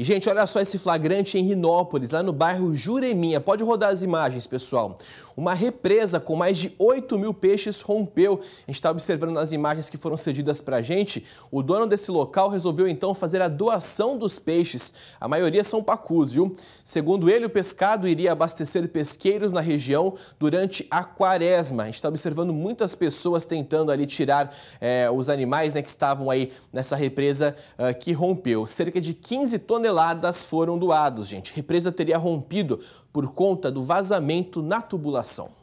E, gente, olha só esse flagrante em Rinópolis, lá no bairro Jureminha. Pode rodar as imagens, pessoal. Uma represa com mais de 8 mil peixes rompeu. A gente está observando nas imagens que foram cedidas para a gente. O dono desse local resolveu, então, fazer a doação dos peixes. A maioria são pacus, viu? Segundo ele, o pescado iria abastecer pesqueiros na região durante a quaresma. A gente está observando muitas pessoas tentando ali tirar eh, os animais né, que estavam aí nessa represa eh, que rompeu. Cerca de 15 toneladas toneladas foram doados, gente. A represa teria rompido por conta do vazamento na tubulação.